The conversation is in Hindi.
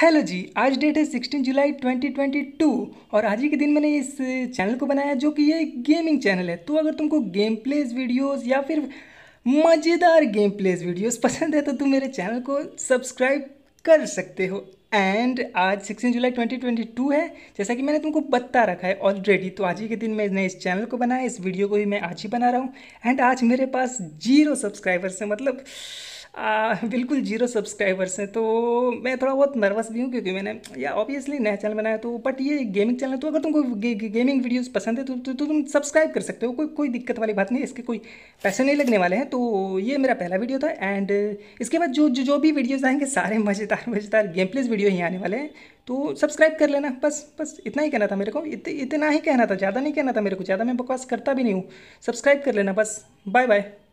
हेलो जी आज डेट है 16 जुलाई 2022 और आज ही के दिन मैंने इस चैनल को बनाया जो कि ये गेमिंग चैनल है तो अगर तुमको गेम प्लेज वीडियोस या फिर मज़ेदार गेम प्लेज वीडियोस पसंद है तो तुम मेरे चैनल को सब्सक्राइब कर सकते हो एंड आज 16 जुलाई 2022 है जैसा कि मैंने तुमको बता रखा है ऑलरेडी तो आज ही के दिन मैंने इस चैनल को बनाया इस वीडियो को भी मैं आज ही बना रहा हूँ एंड आज मेरे पास जीरो सब्सक्राइबर्स हैं मतलब आ, बिल्कुल जीरो सब्सक्राइबर्स हैं तो मैं थोड़ा बहुत नर्वस भी हूँ क्योंकि मैंने या ऑब्वियसली नया चैनल बनाया तो बट ये गेमिंग चैनल है तो अगर तुमको गे, गे, गेमिंग वीडियोस पसंद है तो, तो, तो तुम सब्सक्राइब कर सकते हो कोई कोई दिक्कत वाली बात नहीं इसके कोई पैसे नहीं लगने वाले हैं तो ये मेरा पहला वीडियो था एंड इसके बाद जो जो, जो भी वीडियोज़ आएंगे सारे मज़ेदार मज़ेदार गेम प्लेस वीडियो ही आने वाले हैं तो सब्सक्राइब कर लेना बस बस इतना ही कहना था मेरे को इत, इतना ही कहना था ज़्यादा नहीं कहना था मेरे को ज़्यादा मैं बकवास करता भी नहीं हूँ सब्सक्राइब कर लेना बस बाय बाय